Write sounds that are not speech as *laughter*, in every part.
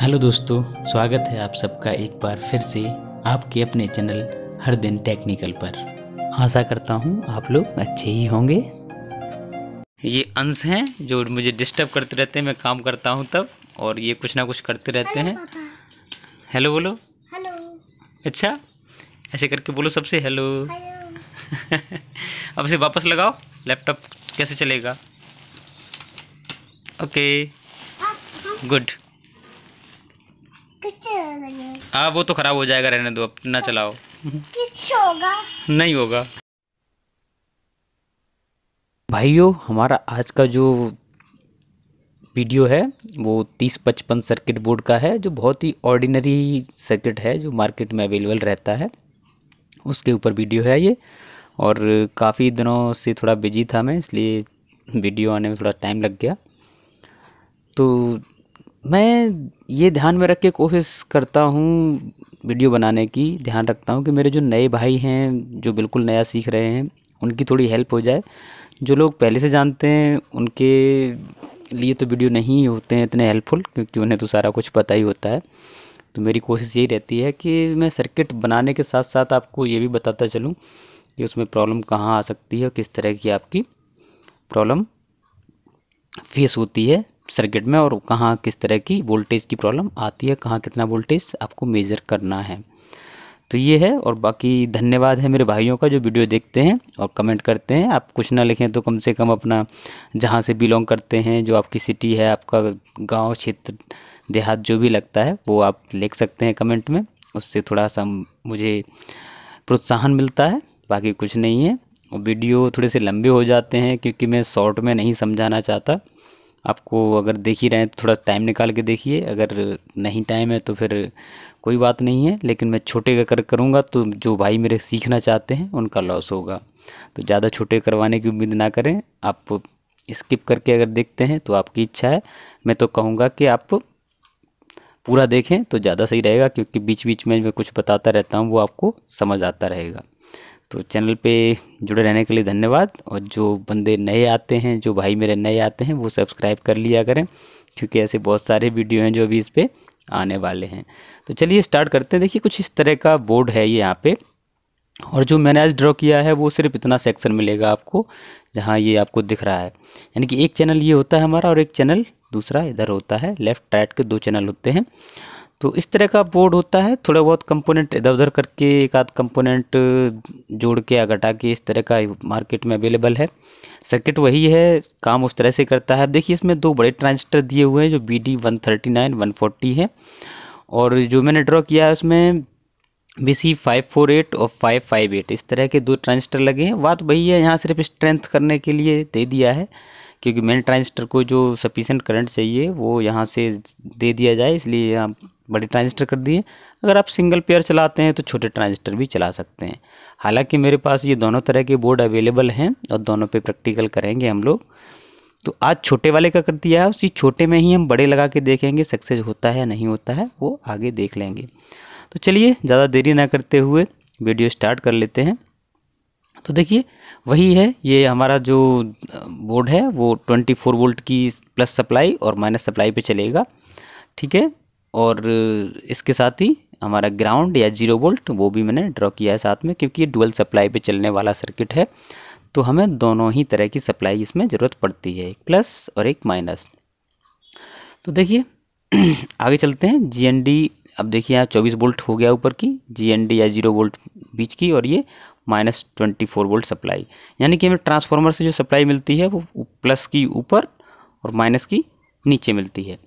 hello दोस्तों स्वागत है आप सबका एक बार फिर से आपके अपने चैनल हर दिन टेक्निकल पर आशा करता हूँ आप लोग अच्छे ही होंगे ये अंश हैं जो मुझे डिस्टर्ब करते रहते हैं मैं काम करता हूँ तब और ये कुछ ना कुछ करते रहते हैं हेलो बोलो हेलो अच्छा ऐसे करके बोलो सबसे हेलो *laughs* अब इसे वापस लगाओ लैपटॉप कैसे चलेगा ओके गुड हाँ वो तो खराब हो जाएगा रहने दो अपना चलाओ होगा नहीं होगा भाइयों हमारा आज का जो वीडियो है वो तीस पचपन सर्किट बोर्ड का है जो बहुत ही ऑर्डिनरी सर्किट है जो मार्केट में अवेलेबल रहता है उसके ऊपर वीडियो है ये और काफ़ी दिनों से थोड़ा बिजी था मैं इसलिए वीडियो आने में थोड़ा टाइम लग गया तो मैं ये ध्यान में रख के कोशिश करता हूँ वीडियो बनाने की ध्यान रखता हूँ कि मेरे जो नए भाई हैं जो बिल्कुल नया सीख रहे हैं उनकी थोड़ी हेल्प हो जाए जो लोग पहले से जानते हैं उनके लिए तो वीडियो नहीं होते हैं इतने हेल्पफुल क्योंकि उन्हें तो सारा कुछ पता ही होता है तो मेरी कोशिश यही रहती है कि मैं सर्किट बनाने के साथ साथ आपको ये भी बताता चलूँ कि उसमें प्रॉब्लम कहाँ आ सकती है और किस तरह की आपकी प्रॉब्लम फेस होती है सर्किट में और कहाँ किस तरह की वोल्टेज की प्रॉब्लम आती है कहाँ कितना वोल्टेज आपको मेज़र करना है तो ये है और बाकी धन्यवाद है मेरे भाइयों का जो वीडियो देखते हैं और कमेंट करते हैं आप कुछ ना लिखें तो कम से कम अपना जहाँ से बिलोंग करते हैं जो आपकी सिटी है आपका गांव क्षेत्र देहात जो भी लगता है वो आप लिख सकते हैं कमेंट में उससे थोड़ा सा मुझे प्रोत्साहन मिलता है बाकी कुछ नहीं है और वीडियो थोड़े से लंबे हो जाते हैं क्योंकि मैं शॉर्ट में नहीं समझाना चाहता आपको अगर देख ही रहे हैं तो थोड़ा टाइम निकाल के देखिए अगर नहीं टाइम है तो फिर कोई बात नहीं है लेकिन मैं छोटे का कर करूँगा तो जो भाई मेरे सीखना चाहते हैं उनका लॉस होगा तो ज़्यादा छोटे करवाने की उम्मीद ना करें आप स्किप करके अगर देखते हैं तो आपकी इच्छा है मैं तो कहूँगा कि आप पूरा देखें तो ज़्यादा सही रहेगा क्योंकि बीच बीच में मैं कुछ बताता रहता हूँ वो आपको समझ आता रहेगा तो चैनल पे जुड़े रहने के लिए धन्यवाद और जो बंदे नए आते हैं जो भाई मेरे नए आते हैं वो सब्सक्राइब कर लिया करें क्योंकि ऐसे बहुत सारे वीडियो हैं जो अभी इस पर आने वाले हैं तो चलिए स्टार्ट करते हैं देखिए कुछ इस तरह का बोर्ड है ये यहाँ पे और जो मैंने आज ड्रॉ किया है वो सिर्फ इतना सेक्शन मिलेगा आपको जहाँ ये आपको दिख रहा है यानी कि एक चैनल ये होता है हमारा और एक चैनल दूसरा इधर होता है लेफ्ट राइट के दो चैनल होते हैं तो इस तरह का बोर्ड होता है थोड़ा बहुत कंपोनेंट इधर उधर करके एक आध कंपोनेंट जोड़ के या घटा के इस तरह का मार्केट में अवेलेबल है सर्किट वही है काम उस तरह से करता है देखिए इसमें दो बड़े ट्रांजिस्टर दिए हुए हैं जो B D one thirty nine one forty है और जो मैंने ड्रॉ किया है उसमें B C five four eight और फाइव फाइव एट इस तरह के दो ट्रांजिस्टर लगे हैं बात वही है यहाँ सिर्फ स्ट्रेंथ करने के लिए दे दिया है क्योंकि मेन ट्रांजिस्टर को जो सफिशेंट करंट चाहिए वो यहाँ से दे दिया जाए इसलिए यहाँ बड़े ट्रांजिस्टर कर दिए अगर आप सिंगल पेयर चलाते हैं तो छोटे ट्रांजिस्टर भी चला सकते हैं हालांकि मेरे पास ये दोनों तरह के बोर्ड अवेलेबल हैं और दोनों पे प्रैक्टिकल करेंगे हम लोग तो आज छोटे वाले का कर दिया है उसी छोटे में ही हम बड़े लगा के देखेंगे सक्सेस होता है नहीं होता है वो आगे देख लेंगे तो चलिए ज़्यादा देरी ना करते हुए वीडियो स्टार्ट कर लेते हैं तो देखिए वही है ये हमारा जो बोर्ड है वो 24 वोल्ट की प्लस सप्लाई और माइनस सप्लाई पे चलेगा ठीक है और इसके साथ ही हमारा ग्राउंड या जीरो वोल्ट वो भी मैंने ड्रॉ किया है साथ में क्योंकि ये डुअल सप्लाई पे चलने वाला सर्किट है तो हमें दोनों ही तरह की सप्लाई इसमें ज़रूरत पड़ती है एक प्लस और एक माइनस तो देखिए *clears throat* आगे चलते हैं जी अब देखिए यहाँ चौबीस वोल्ट हो गया ऊपर की जी या जीरो वोल्ट बीच की और ये minus twenty four volt supply यानी कि हमें ट्रांसफार्मर से जो सप्लाई मिलती है वो प्लस की ऊपर और माइनस की नीचे मिलती है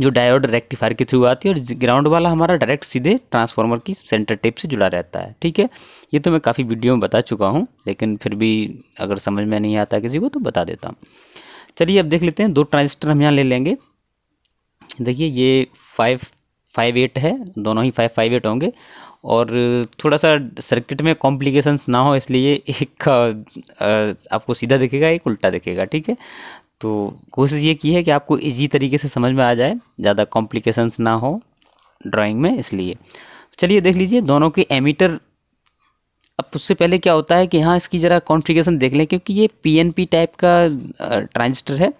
जो डायोड रेक्टिफायर के थ्रू आती है और ग्राउंड वाला हमारा डायरेक्ट सीधे ट्रांसफार्मर की सेंटर टेप से जुड़ा रहता है ठीक है ये तो मैं काफ़ी वीडियो में बता चुका हूँ लेकिन फिर भी अगर समझ में नहीं आता किसी को तो बता देता हूँ चलिए अब देख लेते हैं दो ट्रांजिस्टर हम यहाँ ले लेंगे देखिए ये फाइव फाइव एट है दोनों ही फाइव फाइव एट होंगे और थोड़ा सा सर्किट में कॉम्प्लिकेशंस ना हो इसलिए एक का आपको सीधा दिखेगा एक उल्टा दिखेगा ठीक है तो कोशिश ये की है कि आपको इजी तरीके से समझ में आ जाए ज़्यादा कॉम्प्लिकेशंस ना हो ड्राइंग में इसलिए चलिए देख लीजिए दोनों के एमीटर अब उससे पहले क्या होता है कि हाँ इसकी ज़रा कॉन्फ़िगरेशन देख लें क्योंकि ये पी टाइप का ट्रांजिस्टर है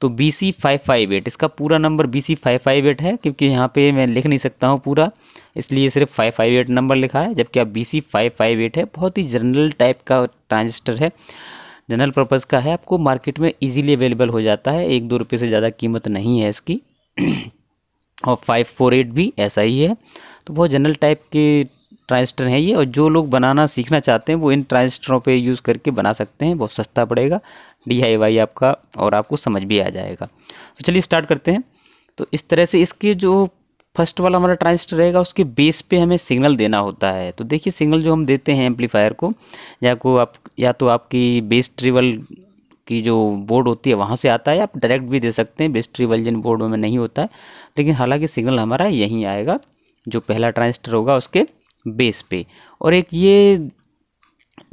तो B C five five eight इसका पूरा number B C five five eight है क्योंकि यहाँ पे मैं लिख नहीं सकता हूँ पूरा इसलिए सिर्फ फाइव फाइव एट नंबर लिखा है जबकि आप B C five five eight है बहुत ही जनरल टाइप का ट्रांजिस्टर है जनरल पर्पज़ का है आपको मार्केट में ईजिली अवेलेबल हो जाता है एक दो रुपये से ज़्यादा कीमत नहीं है इसकी और फाइव फोर एट भी ऐसा ही है तो बहुत जनरल टाइप के ट्रांजिस्टर हैं ये और जो लोग बनाना सीखना चाहते हैं वो इन ट्रांजिस्टरों पे यूज़ करके बना सकते हैं बहुत सस्ता पड़ेगा डी आपका और आपको समझ भी आ जाएगा तो चलिए स्टार्ट करते हैं तो इस तरह से इसके जो फर्स्ट वाला हमारा ट्रांजिस्टर रहेगा उसके बेस पे हमें सिग्नल देना होता है तो देखिए सिग्नल जो हम देते हैं एम्पलीफायर को या को आप या तो आपकी बेस ट्रिवल की जो बोर्ड होती है वहाँ से आता है आप डायरेक्ट भी दे सकते हैं बेस ट्रिवल जिन बोर्ड में नहीं होता है लेकिन हालांकि सिग्नल हमारा यहीं आएगा जो पहला ट्रांजिस्टर होगा उसके बेस पे और एक ये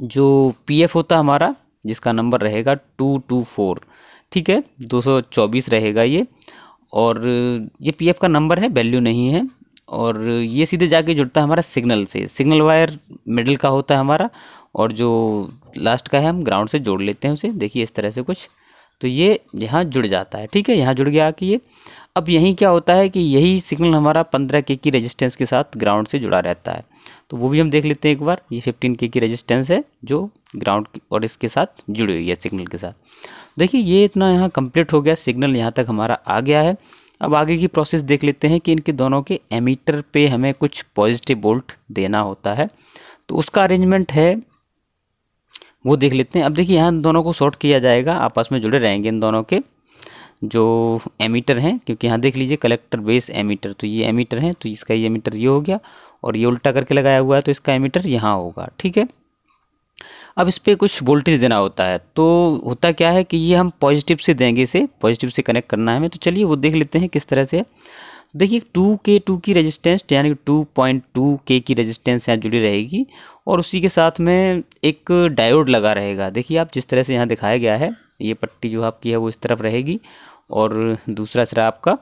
जो पीएफ होता हमारा जिसका नंबर रहेगा टू टू फोर ठीक है 224 रहेगा ये और ये पीएफ का नंबर है वैल्यू नहीं है और ये सीधे जाके जुड़ता है हमारा सिग्नल से सिग्नल वायर मिडल का होता है हमारा और जो लास्ट का है हम ग्राउंड से जोड़ लेते हैं उसे देखिए इस तरह से कुछ तो ये यहाँ जुड़ जाता है ठीक है यहाँ जुड़ गया कि ये अब यही क्या होता है कि यही सिग्नल हमारा 15 के की रेजिस्टेंस के साथ ग्राउंड से जुड़ा रहता है तो वो भी हम देख लेते हैं एक बार ये 15 के की रेजिस्टेंस है जो ग्राउंड और इसके साथ जुड़ी हुई है सिग्नल के साथ देखिए ये इतना यहाँ कंप्लीट हो गया सिग्नल यहाँ तक हमारा आ गया है अब आगे की प्रोसेस देख लेते हैं कि इनके दोनों के एमीटर पे हमें कुछ पॉजिटिव वोल्ट देना होता है तो उसका अरेंजमेंट है वो देख लेते हैं अब देखिए यहाँ दोनों को शॉर्ट किया जाएगा आपस में जुड़े रहेंगे इन दोनों के जो एमीटर हैं क्योंकि यहाँ देख लीजिए कलेक्टर बेस एमीटर तो ये एमीटर हैं तो इसका ये एमीटर ये हो गया और ये उल्टा करके लगाया हुआ है तो इसका एमीटर यहाँ होगा ठीक है अब इस पर कुछ वोल्टेज देना होता है तो होता क्या है कि ये हम पॉजिटिव से देंगे इसे पॉजिटिव से कनेक्ट करना है हमें तो चलिए वो देख लेते हैं किस तरह से देखिए टू के टू की रेजिस्टेंस यानी कि टू पॉइंट टू के की रेजिस्टेंस यहाँ जुड़ी रहेगी और उसी के साथ में एक डायोड लगा रहेगा देखिए आप जिस तरह से यहाँ दिखाया गया है ये पट्टी जो आपकी है वो इस तरफ रहेगी और दूसरा सिरा आपका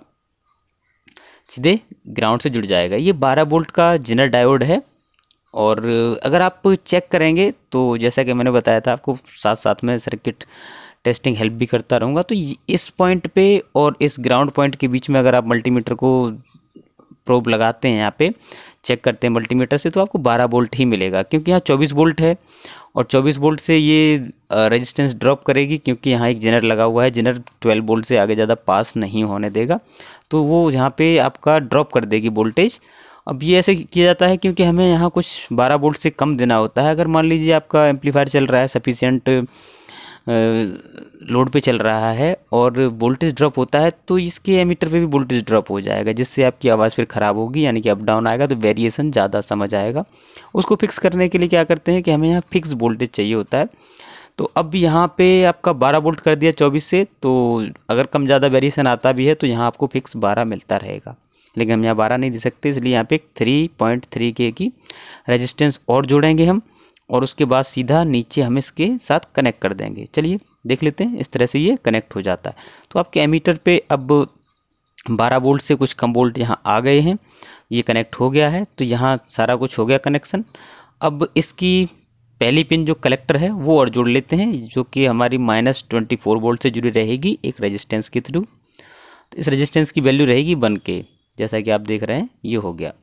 सीधे ग्राउंड से जुड़ जाएगा ये 12 वोल्ट का जिनर डायोड है और अगर आप चेक करेंगे तो जैसा कि मैंने बताया था आपको साथ साथ में सर्किट टेस्टिंग हेल्प भी करता रहूँगा तो इस पॉइंट पे और इस ग्राउंड पॉइंट के बीच में अगर आप मल्टीमीटर को प्रोब लगाते हैं यहाँ पे चेक करते हैं मल्टीमीटर से तो आपको 12 बोल्ट ही मिलेगा क्योंकि यहाँ 24 बोल्ट है और 24 बोल्ट से ये रेजिस्टेंस ड्रॉप करेगी क्योंकि यहाँ एक जनर लगा हुआ है जनर 12 बोल्ट से आगे ज़्यादा पास नहीं होने देगा तो वो यहाँ पे आपका ड्रॉप कर देगी वोल्टेज अब ये ऐसे किया जाता है क्योंकि हमें यहाँ कुछ बारह बोल्ट से कम देना होता है अगर मान लीजिए आपका एम्पलीफायर चल रहा है सफिशियंट लोड पे चल रहा है और वोल्टेज ड्रॉप होता है तो इसके एमीटर पे भी वोल्टेज ड्रॉप हो जाएगा जिससे आपकी आवाज़ फिर ख़राब होगी यानी कि अप डाउन आएगा तो वेरिएशन ज़्यादा समझ आएगा उसको फिक्स करने के लिए क्या करते हैं कि हमें यहाँ फिक्स वोल्टेज चाहिए होता है तो अब यहाँ पे आपका 12 वोल्ट कर दिया 24 से तो अगर कम ज़्यादा वेरिएशन आता भी है तो यहाँ आपको फिक्स 12 मिलता रहेगा लेकिन हम यहाँ 12 नहीं दे सकते इसलिए यहाँ पे 3.3 के की रेजिस्टेंस और जोड़ेंगे हम और उसके बाद सीधा नीचे हम इसके साथ कनेक्ट कर देंगे चलिए देख लेते हैं इस तरह से ये कनेक्ट हो जाता है तो आपके एमीटर पे अब 12 वोल्ट से कुछ कम वोल्ट यहाँ आ गए हैं ये कनेक्ट हो गया है तो यहाँ सारा कुछ हो गया कनेक्शन अब इसकी पहली पिन जो कलेक्टर है वो और जोड़ लेते हैं जो कि हमारी माइनस ट्वेंटी फोर वोल्ट से जुड़ी रहेगी एक रजिस्टेंस के थ्रू तो इस रजिस्टेंस की वैल्यू रहेगी वन के जैसा कि आप देख रहे हैं ये हो गया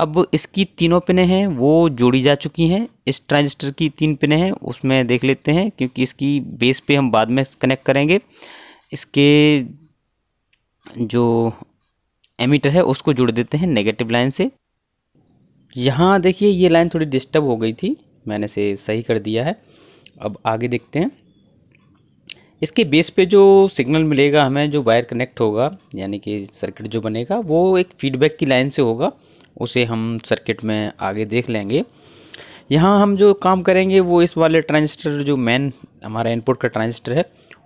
अब इसकी तीनों पिने हैं वो जोड़ी जा चुकी हैं इस ट्रांजिस्टर की तीन पिने हैं उसमें देख लेते हैं क्योंकि इसकी बेस पे हम बाद में कनेक्ट करेंगे इसके जो एमीटर है उसको जोड़ देते हैं नेगेटिव लाइन से यहाँ देखिए ये लाइन थोड़ी डिस्टर्ब हो गई थी मैंने इसे सही कर दिया है अब आगे देखते हैं इसके बेस पे जो सिग्नल मिलेगा हमें जो वायर कनेक्ट होगा यानी कि सर्किट जो बनेगा वो एक फीडबैक की लाइन से होगा उसे हम सर्किट में आगे देख लेंगे यहाँ हम जो काम करेंगे वो इस वाले ट्रांजिस्टर जो मेन हमारा इनपुट का ट्रांजिस्टर है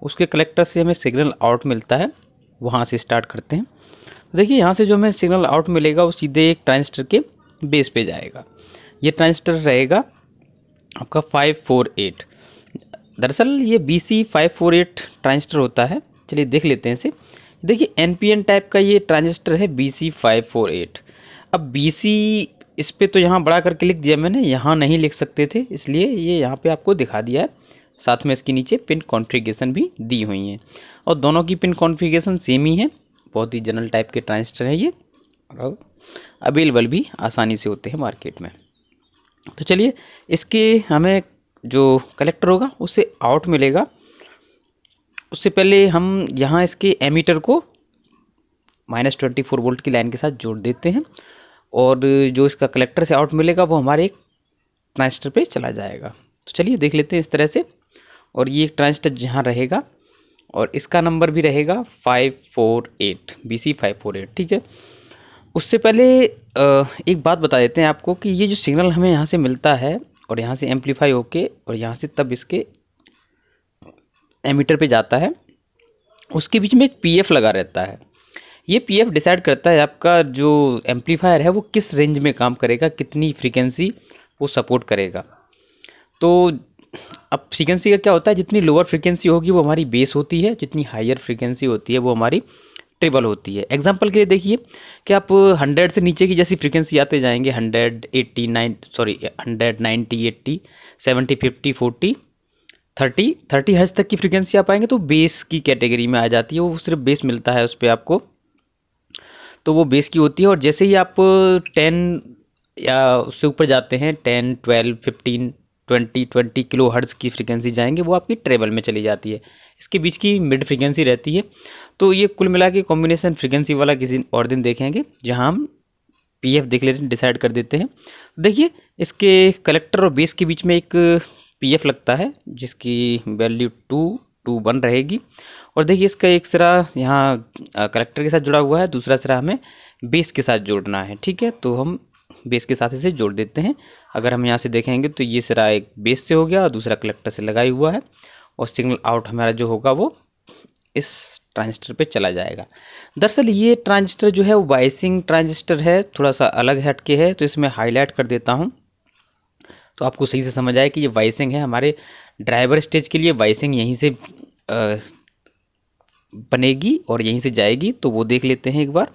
उसके कलेक्टर से हमें सिग्नल आउट मिलता है वहाँ से स्टार्ट करते हैं तो देखिए यहाँ से जो हमें सिग्नल आउट मिलेगा वो सीधे एक ट्रांजिस्टर के बेस पे जाएगा ये ट्रांजिस्टर रहेगा आपका 548 दरअसल ये B C five four eight transistor होता है चलिए देख लेते हैं इसे देखिए एन पी एन टाइप का ये ट्रांजिस्टर है B C five four eight अब बी सी इस पर तो यहाँ बड़ा करके लिख दिया मैंने यहाँ नहीं लिख सकते थे इसलिए ये यहाँ पे आपको दिखा दिया है साथ में इसके नीचे पिन कॉन्फ़िगरेशन भी दी हुई हैं और दोनों की पिन कॉन्फ़िगरेशन सेम ही है बहुत ही जनरल टाइप के ट्रांजिस्टर है ये और अवेलेबल भी आसानी से होते हैं मार्केट में तो चलिए इसके हमें जो कलेक्टर होगा उससे आउट मिलेगा उससे पहले हम यहाँ इसके एमीटर को माइनस ट्वेंटी फोर वोल्ट की लाइन के साथ जोड़ देते हैं और जो इसका कलेक्टर से आउट मिलेगा वो हमारे एक ट्रांजिस्टर पे चला जाएगा तो चलिए देख लेते हैं इस तरह से और ये एक ट्रांजिस्टर जहाँ रहेगा और इसका नंबर भी रहेगा five four eight B C five four eight ठीक है उससे पहले एक बात बता देते हैं आपको कि ये जो सिग्नल हमें यहाँ से मिलता है और यहाँ से एम्पलीफाई होके और यहाँ से तब इसके एमीटर पे जाता है उसके बीच में एक पीएफ लगा रहता है ये पी एफ डिसाइड करता है आपका जो एम्पलीफायर है वो किस रेंज में काम करेगा कितनी फ्रिक्वेंसी वो सपोर्ट करेगा तो अब फ्रिक्वेंसी का क्या होता है जितनी लोअर फ्रिक्वेंसी होगी वो हमारी बेस होती है जितनी हायर फ्रिक्वेंसी होती है वो हमारी ट्रिबल होती है एग्जाम्पल के लिए देखिए कि आप हंड्रेड से नीचे की जैसी फ्रिक्वेंसी आते जाएंगे hundred eighty nine sorry hundred ninety eighty seventy fifty forty thirty thirty हज तक की फ्रिक्वेंसी आप आएंगे तो बेस की कैटेगरी में आ जाती है वो सिर्फ बेस मिलता है उस पर आपको तो वो बेस की होती है और जैसे ही आप टेन या उससे ऊपर जाते हैं ten twelve fifteen twenty twenty kilohertz की फ्रीक्वेंसी जाएंगे वो आपकी ट्रेबल में चली जाती है इसके बीच की मिड फ्रीक्वेंसी रहती है तो ये कुल मिला के कॉम्बिनेशन फ्रीक्वेंसी वाला किसी और दिन देखेंगे जहाँ हम पी एफ देख लेते हैं डिसाइड कर देते हैं देखिए इसके कलेक्टर और बेस के बीच में एक पी एफ लगता है जिसकी वैल्यू टू टू वन रहेगी और देखिए इसका एक सिरा यहाँ कलेक्टर के साथ जुड़ा हुआ है दूसरा सिरा हमें बेस के साथ जोड़ना है ठीक है तो हम बेस के साथ इसे जोड़ देते हैं अगर हम यहाँ से देखेंगे तो ये सिरा एक बेस से हो गया और दूसरा कलेक्टर से लगाई हुआ है और सिग्नल आउट हमारा जो होगा वो इस ट्रांजिस्टर पे चला जाएगा दरअसल ये ट्रांजिस्टर जो है वो बाइसिंग ट्रांजिस्टर है थोड़ा सा अलग हटके है तो इसमें हाईलाइट कर देता हूँ तो आपको सही से समझ आए कि ये वाइसिंग है हमारे ड्राइवर स्टेज के लिए वाइसिंग यहीं से बनेगी और यहीं से जाएगी तो वो देख लेते हैं एक बार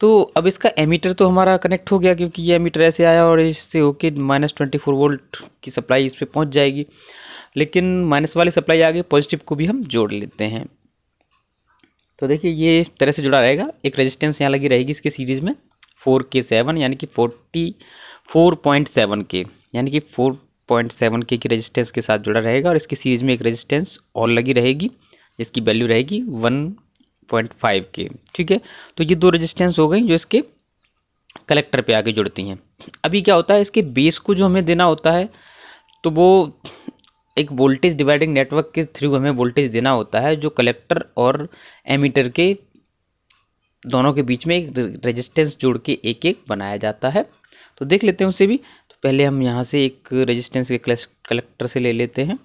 तो अब इसका एमीटर तो हमारा कनेक्ट हो गया क्योंकि ये एमीटर ऐसे आया और इससे होके माइनस ट्वेंटी फोर वोल्ट की सप्लाई इस पर पहुँच जाएगी लेकिन माइनस वाली सप्लाई आगे पॉजिटिव को भी हम जोड़ लेते हैं तो देखिए ये इस तरह से जुड़ा रहेगा एक रेजिस्टेंस यहाँ लगी रहेगी इसके सीरीज़ में फोर के सेवन यानी कि फोर्टी फोर पॉइंट सेवन के यानी कि फोर पॉइंट सेवन के की रेजिस्टेंस के साथ जुड़ा रहेगा और इसकी सीरीज़ में एक रेजिस्टेंस और लगी रहेगी जिसकी वैल्यू रहेगी वन पॉइंट फाइव के ठीक है तो ये दो रेजिस्टेंस हो गई जो इसके कलेक्टर पे आके जुड़ती हैं अभी क्या होता है इसके बेस को जो हमें देना होता है तो वो एक वोल्टेज डिवाइडिंग नेटवर्क के थ्रू हमें वोल्टेज देना होता है जो कलेक्टर और एमीटर के दोनों के बीच में एक रेजिस्टेंस जोड़ के एक एक बनाया जाता है तो देख लेते हैं उसे भी तो पहले हम यहाँ से एक रेजिस्टेंस के कलेक्टर से ले लेते हैं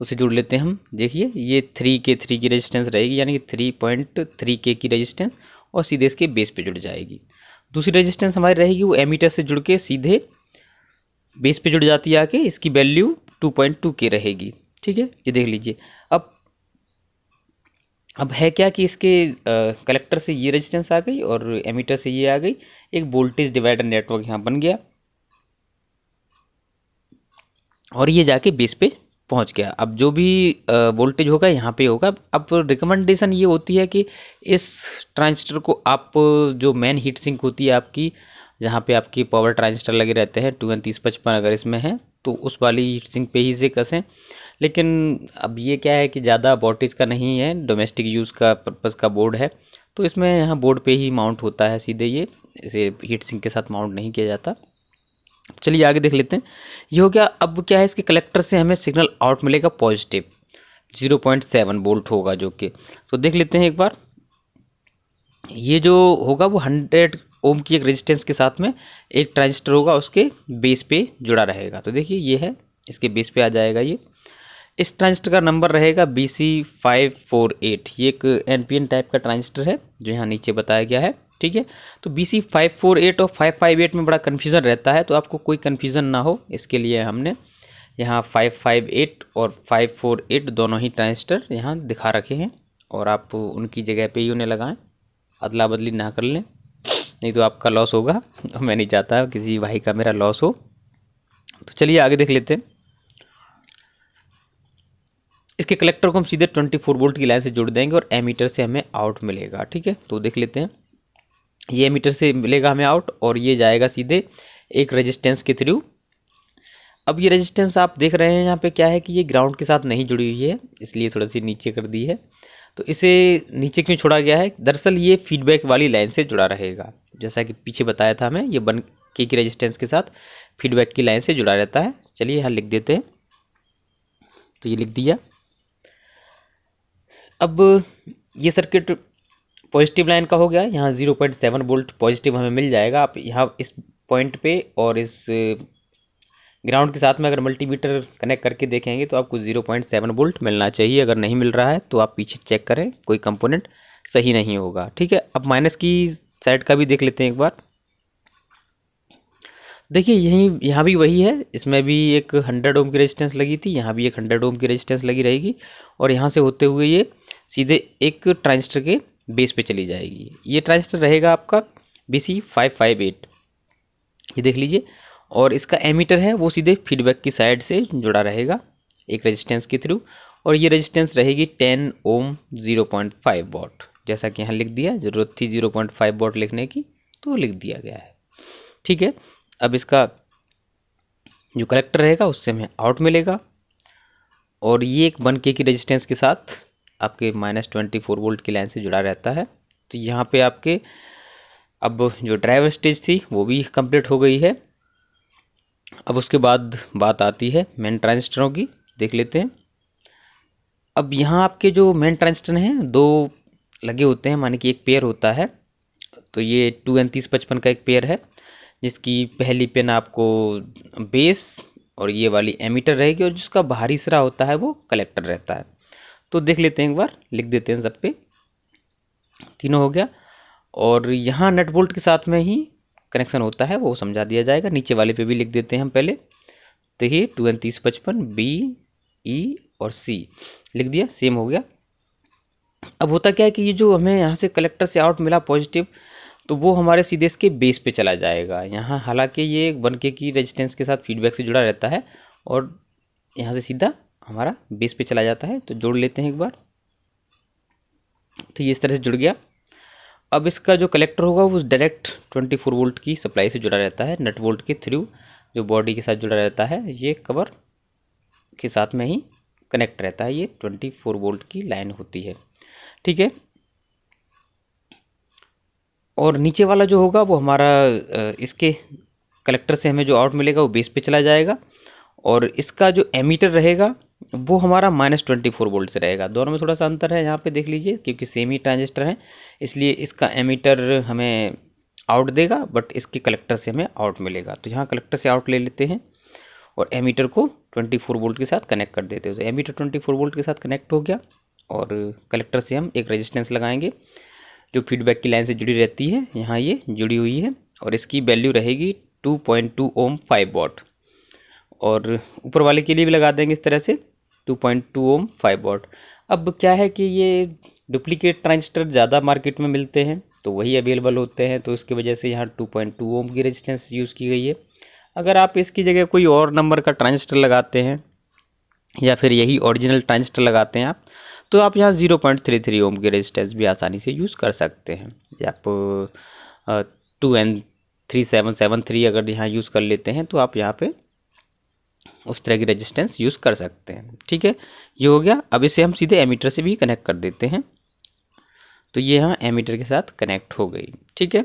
उसे जोड़ लेते हैं हम देखिए ये थ्री के थ्री की रेजिस्टेंस रहेगी यानी कि थ्री पॉइंट थ्री के की रेजिस्टेंस और सीधे इसके बेस पे जुड़ जाएगी दूसरी रेजिस्टेंस हमारी रहेगी वो एमीटर से जुड़ के सीधे बेस पे जुड़ जाती है आके इसकी वैल्यू टू पॉइंट टू के रहेगी ठीक है ये देख लीजिए अब अब है क्या कि इसके कलेक्टर से ये रजिस्टेंस आ गई और एमीटर से ये आ गई एक वोल्टेज डिवाइडर नेटवर्क यहाँ बन गया और ये जाके बेस पे पहुंच गया अब जो भी वोल्टेज होगा यहाँ पे होगा अब रिकमेंडेशन ये होती है कि इस ट्रांजिस्टर को आप जो मेन हीट सिंक होती है आपकी जहाँ पे आपकी पावर ट्रांजिस्टर लगे रहते हैं टू एन तीस पचपन अगर इसमें है तो उस वाली हीट सिंक पे ही से कसें लेकिन अब ये क्या है कि ज़्यादा वोल्टेज का नहीं है डोमेस्टिक यूज़ का पर्पज़ का बोर्ड है तो इसमें यहाँ बोर्ड पे ही माउंट होता है सीधे ये इसे हीट सिंक के साथ माउंट नहीं किया जाता चलिए आगे देख लेते हैं ये हो गया अब क्या है इसके कलेक्टर से हमें सिग्नल आउट मिलेगा positive zero point seven volt होगा जो कि तो देख लेते हैं एक बार ये जो होगा वो हंड्रेड ओम की एक रेजिस्टेंस के साथ में एक ट्रांजिस्टर होगा उसके बेस पे जुड़ा रहेगा तो देखिए ये है इसके बेस पे आ जाएगा ये इस ट्रांजिस्टर का नंबर रहेगा B C five four eight ये एक एन पी एन टाइप का ट्रांजिस्टर है जो यहाँ नीचे बताया गया है ठीक है तो B C five four eight और फाइव फाइव एट में बड़ा कन्फ्यूज़न रहता है तो आपको कोई कन्फ्यूज़न ना हो इसके लिए हमने यहाँ फाइव फाइव एट और फाइव फोर एट दोनों ही ट्रांजिस्टर यहाँ दिखा रखे हैं और आप उनकी जगह पर ही उन्हें लगाएँ अदला बदली ना कर लें नहीं तो आपका लॉस होगा *laughs* मैं नहीं चाहता किसी भाई का मेरा लॉस हो तो चलिए आगे देख लेते हैं इसके कलेक्टर को हम सीधे 24 वोल्ट की लाइन से जोड़ देंगे और एमीटर से हमें आउट मिलेगा ठीक है तो देख लेते हैं ये एमीटर से मिलेगा हमें आउट और ये जाएगा सीधे एक रेजिस्टेंस के थ्रू अब ये रेजिस्टेंस आप देख रहे हैं यहाँ पे क्या है कि ये ग्राउंड के साथ नहीं जुड़ी हुई है इसलिए थोड़ा सी नीचे कर दी है तो इसे नीचे क्यों छोड़ा गया है दरअसल ये फीडबैक वाली लाइन से जुड़ा रहेगा जैसा कि पीछे बताया था हमें ये बन के की रजिस्टेंस के साथ फीडबैक की लाइन से जुड़ा रहता है चलिए यहाँ लिख देते हैं तो ये लिख दिया अब ये सर्किट पॉजिटिव लाइन का हो गया यहाँ zero point seven volt positive हमें मिल जाएगा आप यहाँ इस पॉइंट पे और इस ग्राउंड uh, के साथ में अगर मल्टीमीटर कनेक्ट करके देखेंगे तो आपको जीरो पॉइंट सेवन वोल्ट मिलना चाहिए अगर नहीं मिल रहा है तो आप पीछे चेक करें कोई कंपोनेंट सही नहीं होगा ठीक है अब माइनस की साइड का भी देख लेते हैं एक बार देखिए यहीं यहाँ भी वही है इसमें भी एक हंड्रेड ओम की रेजिस्टेंस लगी थी यहाँ भी एक हंड्रेड ओम की रेजिस्टेंस लगी रहेगी और यहाँ से होते हुए ये सीधे एक ट्रांजिस्टर के बेस पे चली जाएगी ये ट्रांजिस्टर रहेगा आपका B C five five eight ये देख लीजिए और इसका एमीटर है वो सीधे फीडबैक की साइड से जुड़ा रहेगा एक रजिस्टेंस के थ्रू और ये रजिस्टेंस रहेगी ten ohm zero point five जैसा कि यहाँ लिख दिया ज़रूरत थी जीरो पॉइंट फाइव लिखने की तो लिख दिया गया है ठीक है अब इसका जो कलेक्टर रहेगा उससे हमें आउट मिलेगा और ये एक वन के की रेजिस्टेंस के साथ आपके माइनस ट्वेंटी फोर वोल्ट की लाइन से जुड़ा रहता है तो यहाँ पे आपके अब जो ड्राइवर स्टेज थी वो भी कंप्लीट हो गई है अब उसके बाद बात आती है मेन ट्रांजिस्टरों की देख लेते हैं अब यहाँ आपके जो मेन ट्रांजिस्टर हैं दो लगे होते हैं माने कि एक पेयर होता है तो ये टू एन तीस पचपन का एक पेयर है जिसकी पहली पेन आपको बेस और ये वाली एमीटर रहेगी और जिसका बाहरी सिरा होता है वो कलेक्टर रहता है तो देख लेते हैं एक बार लिख देते हैं सब पे तीनों हो गया और यहाँ नट बोल्ट के साथ में ही कनेक्शन होता है वो समझा दिया जाएगा नीचे वाले पे भी लिख देते हैं हम पहले तो ये टू एन तीस पचपन बी ई और सी लिख दिया सेम हो गया अब होता क्या है कि ये जो हमें यहाँ से कलेक्टर से आउट मिला पॉजिटिव तो वो हमारे सीधे इसके बेस पे चला जाएगा यहाँ हालांकि ये वन के की रेजिस्टेंस के साथ फीडबैक से जुड़ा रहता है और यहाँ से सीधा हमारा बेस पे चला जाता है तो जोड़ लेते हैं एक बार तो ये इस तरह से जुड़ गया अब इसका जो कलेक्टर होगा वो डायरेक्ट 24 वोल्ट की सप्लाई से जुड़ा रहता है नट वोल्ट के थ्रू जो बॉडी के साथ जुड़ा रहता है ये कवर के साथ में ही कनेक्ट रहता है ये 24 वोल्ट की लाइन होती है ठीक है और नीचे वाला जो होगा वो हमारा इसके कलेक्टर से हमें जो आउट मिलेगा वो बेस पे चला जाएगा और इसका जो एमीटर रहेगा वो हमारा माइनस ट्वेंटी फोर वोल्ट से रहेगा दोनों में थोड़ा सा अंतर है यहाँ पे देख लीजिए क्योंकि सेम ही ट्रांजिस्टर है इसलिए इसका एमीटर हमें आउट देगा बट इसके कलेक्टर से हमें आउट मिलेगा तो यहाँ कलेक्टर से आउट ले लेते हैं और एमीटर को फोर वोल्ट के साथ कनेक्ट कर देते हैं तो एमीटर फोर वोल्ट के साथ कनेक्ट हो गया और कलेक्टर से हम एक रजिस्टेंस लगाएंगे जो फीडबैक की लाइन से जुड़ी रहती है यहाँ ये जुड़ी हुई है और इसकी वैल्यू रहेगी two point two ohm five watt और ऊपर वाले के लिए भी लगा देंगे इस तरह से two point two ohm five watt अब क्या है कि ये डुप्लीकेट ट्रांजिस्टर ज़्यादा मार्केट में मिलते हैं तो वही अवेलेबल होते हैं तो इसकी वजह से यहाँ टू पॉइंट टू ओम की रजिस्टेंस यूज़ की गई है अगर आप इसकी जगह कोई और नंबर का ट्रांजिस्टर लगाते हैं या फिर यही ओरिजिनल ट्रांजिस्टर लगाते हैं आप तो आप यहाँ zero point three three ohm के रेजिस्टेंस भी आसानी से यूज़ कर सकते हैं आप two N three seven seven three अगर यहाँ यूज़ कर लेते हैं तो आप यहाँ पे उस तरह की रेजिस्टेंस यूज़ कर सकते हैं ठीक है ये हो गया अब इसे हम सीधे एमीटर से भी कनेक्ट कर देते हैं तो ये यहाँ एमीटर के साथ कनेक्ट हो गई ठीक है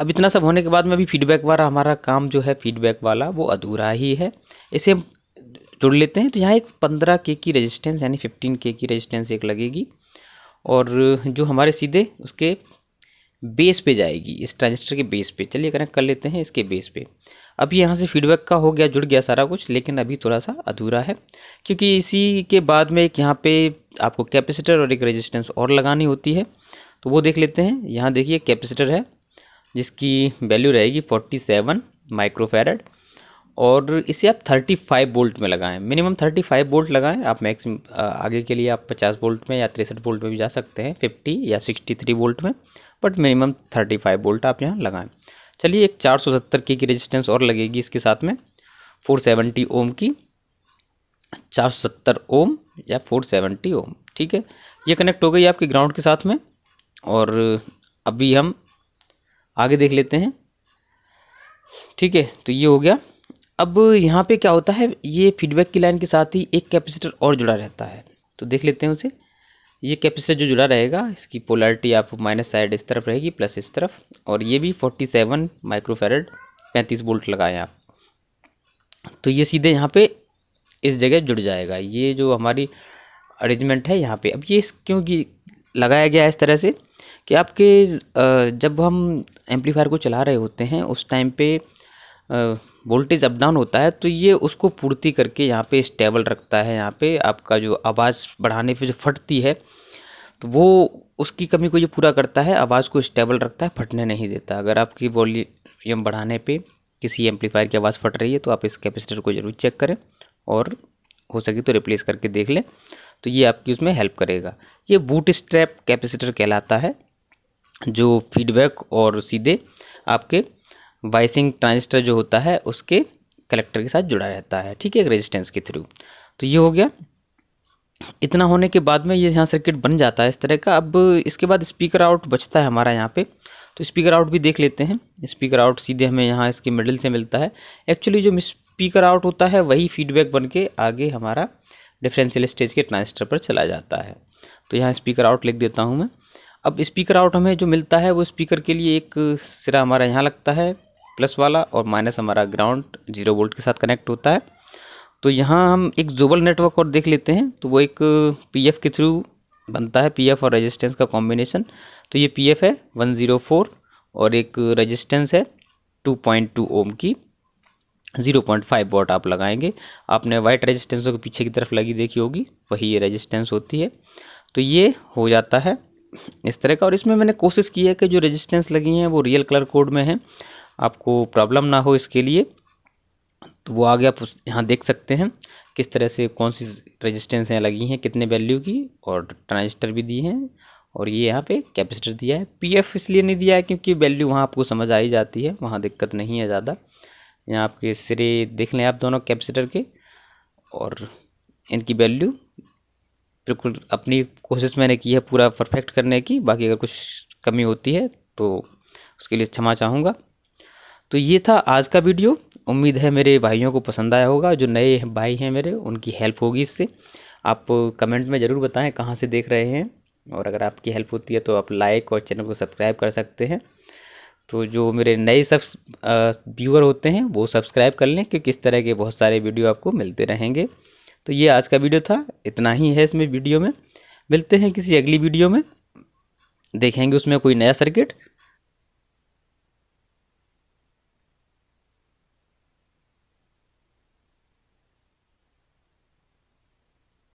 अब इतना सब होने के बाद में अभी फीडबैक वाला हमारा काम जो है फीडबैक वाला वो अधूरा ही है इसे हम जोड़ लेते हैं तो यहाँ एक पंद्रह के की रेजिस्टेंस यानी फिफ्टीन के की रेजिस्टेंस एक लगेगी और जो हमारे सीधे उसके बेस पे जाएगी इस ट्रांजिस्टर के बेस पे चलिए कनेक्ट कर लेते हैं इसके बेस पे अभी यहाँ से फीडबैक का हो गया जुड़ गया सारा कुछ लेकिन अभी थोड़ा सा अधूरा है क्योंकि इसी के बाद में एक यहाँ पे आपको कैपेसिटर और एक रेजिस्टेंस और लगानी होती है तो वो देख लेते हैं यहाँ देखिए कैपेसिटर है जिसकी वैल्यू रहेगी 47 माइक्रोफेरेड और इसे आप 35 वोल्ट में लगाएं मिनिमम 35 वोल्ट लगाएं आप मैक्सिम आगे के लिए आप 50 वोल्ट में या तिरसठ वोल्ट में भी जा सकते हैं 50 या 63 वोल्ट में बट मिनिमम 35 वोल्ट आप यहाँ लगाएं चलिए एक 470 के की रेजिस्टेंस और लगेगी इसके साथ में 470 ओम की 470 ओम या 470 ओम ठीक है ये कनेक्ट हो गई आपके ग्राउंड के साथ में और अभी हम आगे देख लेते हैं ठीक है तो ये हो गया अब यहाँ पे क्या होता है ये फीडबैक की लाइन के साथ ही एक कैपेसिटर और जुड़ा रहता है तो देख लेते हैं उसे ये कैपेसिटर जो जुड़ा रहेगा इसकी पोलरिटी आप माइनस साइड इस तरफ रहेगी प्लस इस तरफ और ये भी 47 सेवन माइक्रोफेरेड पैंतीस वोल्ट लगाएं आप तो ये सीधे यहाँ पे इस जगह जुड़ जाएगा ये जो हमारी अरेंजमेंट है यहाँ पे अब ये क्योंकि लगाया गया है इस तरह से कि आपके जब हम एम्पलीफायर को चला रहे होते हैं उस टाइम पर वोल्टेज अप डाउन होता है तो ये उसको पूर्ति करके यहाँ पे स्टेबल रखता है यहाँ पे आपका जो आवाज़ बढ़ाने पे जो फटती है तो वो उसकी कमी को ये पूरा करता है आवाज़ को स्टेबल रखता है फटने नहीं देता अगर आपकी वॉल्यूम बढ़ाने पे किसी एम्पलीफायर की आवाज़ फट रही है तो आप इस कैपेसिटर को ज़रूर चेक करें और हो सके तो रिप्लेस करके देख लें तो ये आपकी उसमें हेल्प करेगा ये बूट स्ट्रैप कैपेसिटर कहलाता है जो फीडबैक और सीधे आपके वाइसिंग ट्रांजिस्टर जो होता है उसके कलेक्टर के साथ जुड़ा रहता है ठीक है एक रेजिस्टेंस के थ्रू तो ये हो गया इतना होने के बाद में ये यहाँ सर्किट बन जाता है इस तरह का अब इसके बाद स्पीकर आउट बचता है हमारा यहाँ पे तो स्पीकर आउट भी देख लेते हैं स्पीकर आउट सीधे हमें यहाँ इसके मिडिल से मिलता है एक्चुअली जो स्पीकर आउट होता है वही फीडबैक बन के आगे हमारा डिफरेंशियल स्टेज के ट्रांजिस्टर पर चला जाता है तो यहाँ स्पीकर आउट लिख देता हूँ मैं अब स्पीकर आउट हमें जो मिलता है वो स्पीकर के लिए एक सिरा हमारा यहाँ लगता है प्लस वाला और माइनस हमारा ग्राउंड जीरो वोल्ट के साथ कनेक्ट होता है तो यहाँ हम एक जोबल नेटवर्क और देख लेते हैं तो वो एक पी के थ्रू बनता है पी और रजिस्टेंस का कॉम्बिनेशन तो ये पी है वन और एक रजिस्टेंस है 2.2 ओम की 0.5 वोट आप लगाएंगे आपने वाइट रेजिस्टेंसों के पीछे की तरफ लगी देखी होगी वही ये रेजिस्टेंस होती है तो ये हो जाता है इस तरह का और इसमें मैंने कोशिश की है कि जो रेजिस्टेंस लगी हैं वो रियल कलर कोड में है आपको प्रॉब्लम ना हो इसके लिए तो वो आगे आप यहाँ देख सकते हैं किस तरह से कौन सी यहाँ लगी हैं कितने वैल्यू की और ट्रांजिस्टर भी दिए हैं और ये यहाँ पे कैपेसिटर दिया है पीएफ इसलिए नहीं दिया है क्योंकि वैल्यू वहाँ आपको समझ आ ही जाती है वहाँ दिक्कत नहीं है ज़्यादा यहाँ आपके सिरे देख लें आप दोनों कैपेसिटर के और इनकी वैल्यू बिल्कुल अपनी कोशिश मैंने की है पूरा परफेक्ट करने की बाकी अगर कुछ कमी होती है तो उसके लिए क्षमा चाहूँगा तो ये था आज का वीडियो उम्मीद है मेरे भाइयों को पसंद आया होगा जो नए भाई हैं मेरे उनकी हेल्प होगी इससे आप कमेंट में ज़रूर बताएं कहाँ से देख रहे हैं और अगर आपकी हेल्प होती है तो आप लाइक और चैनल को सब्सक्राइब कर सकते हैं तो जो मेरे नए सब्स व्यूअर होते हैं वो सब्सक्राइब कर लें क्योंकि इस तरह के बहुत सारे वीडियो आपको मिलते रहेंगे तो ये आज का वीडियो था इतना ही है इसमें वीडियो में मिलते हैं किसी अगली वीडियो में देखेंगे उसमें कोई नया सर्किट